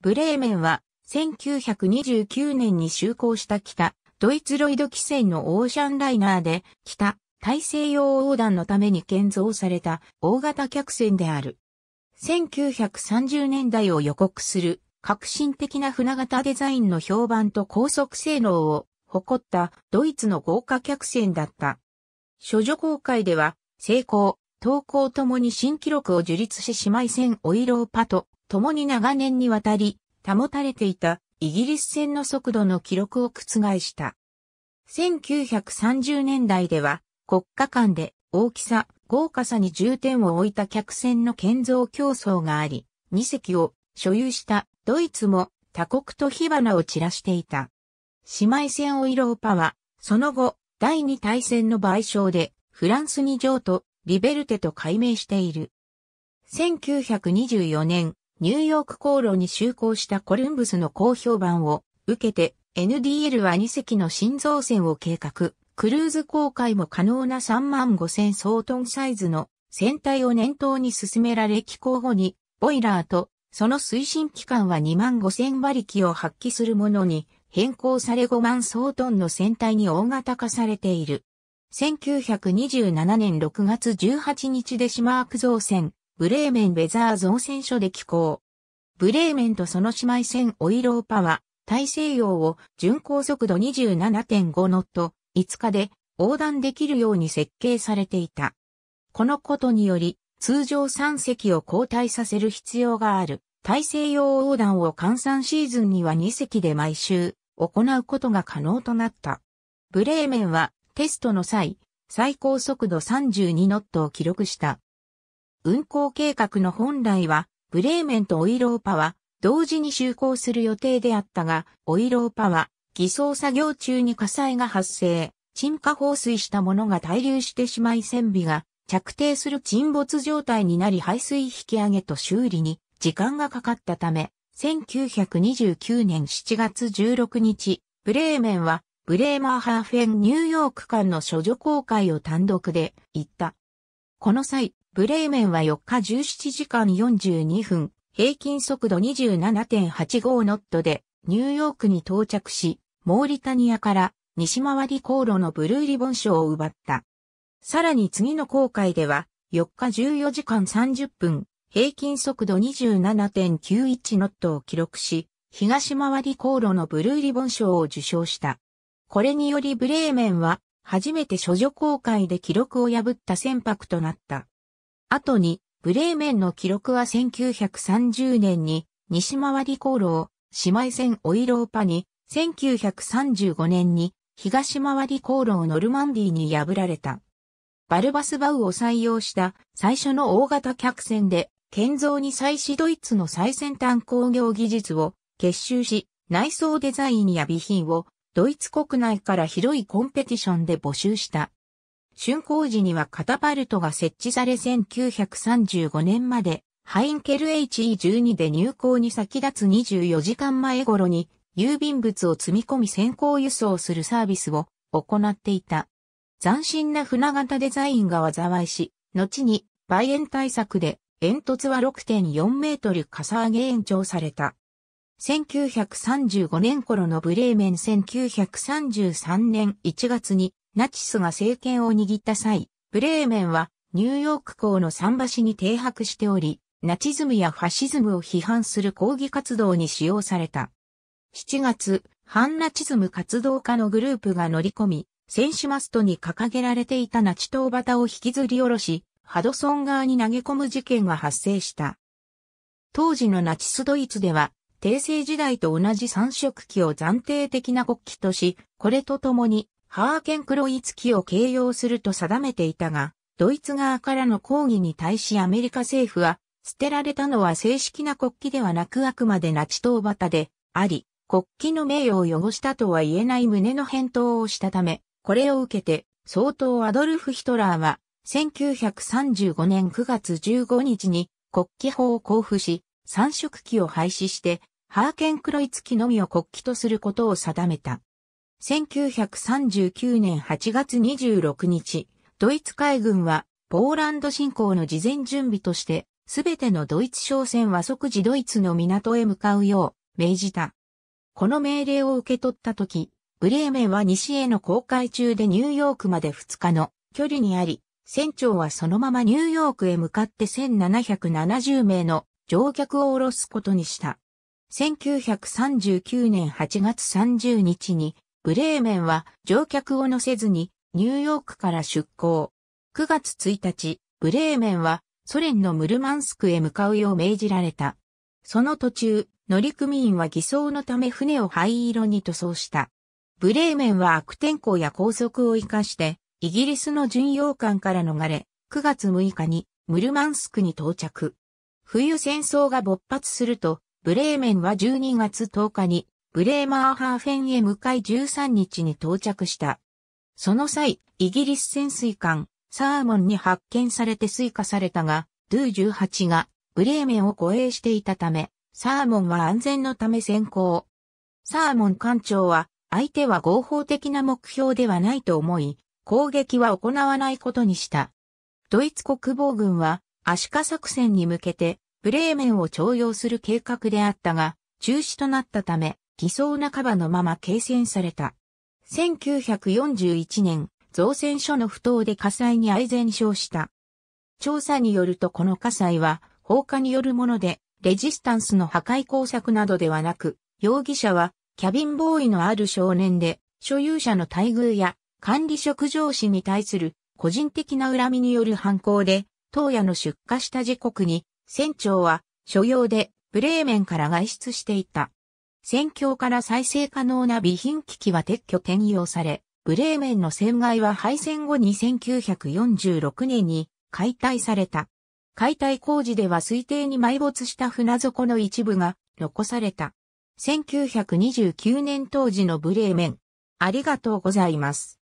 ブレーメンは1929年に就航した北、ドイツロイド汽船のオーシャンライナーで、北、大西洋横断のために建造された大型客船である。1930年代を予告する革新的な船型デザインの評判と高速性能を誇ったドイツの豪華客船だった。諸女公開では、成功、投稿ともに新記録を樹立し姉妹船オイローパト共に長年にわたり保たれていたイギリス船の速度の記録を覆した。1930年代では国家間で大きさ、豪華さに重点を置いた客船の建造競争があり、2隻を所有したドイツも他国と火花を散らしていた。姉妹船オイローパは、その後、第二大戦の賠償で、フランスに譲渡、リベルテと改名している。1924年、ニューヨーク航路に就航したコルンブスの好評判を受けて NDL は2隻の新造船を計画、クルーズ航海も可能な3万5千総トンサイズの船体を念頭に進められ寄港後に、ボイラーとその推進期間は2万5千馬力を発揮するものに変更され5万総トンの船体に大型化されている。1927年6月18日でシマーク造船、ブレーメンウェザー造船所で寄港。ブレーメンとその姉妹船オイローパは、大西洋を巡航速度27.5ノット、5日で横断できるように設計されていた。このことにより、通常3隻を交代させる必要がある。大西洋横断を換算シーズンには2隻で毎週行うことが可能となった。ブレーメンはテストの際、最高速度32ノットを記録した。運行計画の本来は、ブレーメンとオイローパは、同時に就航する予定であったが、オイローパは、偽装作業中に火災が発生、沈下放水したものが滞留してしまい船尾が、着底する沈没状態になり排水引き上げと修理に時間がかかったため、1929年7月16日、ブレーメンはブレーマーハーフェンニューヨーク間の処女公開を単独で行った。この際、ブレーメンは4日17時間42分、平均速度27.85ノットで、ニューヨークに到着し、モーリタニアから西回り航路のブルーリボン賞を奪った。さらに次の航海では、4日14時間30分、平均速度27.91ノットを記録し、東回り航路のブルーリボン賞を受賞した。これによりブレーメンは、初めて諸女航海で記録を破った船舶となった。後に、ブレーメンの記録は1930年に、西回り航路を、姉妹船オイローパに、1935年に、東回り航路をノルマンディに破られた。バルバスバウを採用した最初の大型客船で、建造に際しドイツの最先端工業技術を結集し、内装デザインや備品をドイツ国内から広いコンペティションで募集した。竣工時にはカタパルトが設置され1935年まで、ハインケル HE12 で入港に先立つ24時間前頃に、郵便物を積み込み先行輸送するサービスを行っていた。斬新な船型デザインが災いし、後に、売園対策で、煙突は6.4メートルかさ上げ延長された。1935年頃のブレーメン1933年1月にナチスが政権を握った際、ブレーメンはニューヨーク港の桟橋に停泊しており、ナチズムやファシズムを批判する抗議活動に使用された。7月、反ナチズム活動家のグループが乗り込み、選手マストに掲げられていたナチ島旗を引きずり下ろし、ハドソン側に投げ込む事件が発生した。当時のナチスドイツでは、帝政時代と同じ三色旗を暫定的な国旗とし、これとともにハーケンクロイツキを形容すると定めていたが、ドイツ側からの抗議に対しアメリカ政府は、捨てられたのは正式な国旗ではなくあくまでナチ党旗であり、国旗の名誉を汚したとは言えない胸の返答をしたため、これを受けて、総統アドルフ・ヒトラーは、1935年9月15日に国旗法を交付し、三色旗を廃止して、ハーケンクロイツ旗のみを国旗とすることを定めた。1939年8月26日、ドイツ海軍は、ポーランド侵攻の事前準備として、すべてのドイツ商船は即時ドイツの港へ向かうよう命じた。この命令を受け取った時、ブレーメンは西への航海中でニューヨークまで2日の距離にあり、船長はそのままニューヨークへ向かって1770名の乗客を降ろすことにした。1939年8月30日にブレーメンは乗客を乗せずにニューヨークから出港。9月1日、ブレーメンはソ連のムルマンスクへ向かうよう命じられた。その途中、乗組員は偽装のため船を灰色に塗装した。ブレーメンは悪天候や高速を生かして、イギリスの巡洋艦から逃れ、9月6日にムルマンスクに到着。冬戦争が勃発すると、ブレーメンは12月10日にブレーマーハーフェンへ向かい13日に到着した。その際、イギリス潜水艦、サーモンに発見されて追加されたが、ドゥ18がブレーメンを護衛していたため、サーモンは安全のため先行。サーモン艦長は、相手は合法的な目標ではないと思い、攻撃は行わないことにした。ドイツ国防軍は、アシカ作戦に向けて、ブレーメンを徴用する計画であったが、中止となったため、偽装半ばのまま形成された。1941年、造船所の不当で火災に愛全焼した。調査によるとこの火災は放火によるもので、レジスタンスの破壊工作などではなく、容疑者はキャビンボーイのある少年で、所有者の待遇や管理職上司に対する個人的な恨みによる犯行で、当夜の出火した時刻に、船長は所用でブレーメンから外出していた。戦況から再生可能な備品機器は撤去転用され、ブレーメンの船外は敗戦後に1946年に解体された。解体工事では推定に埋没した船底の一部が残された。1929年当時のブレーメン。ありがとうございます。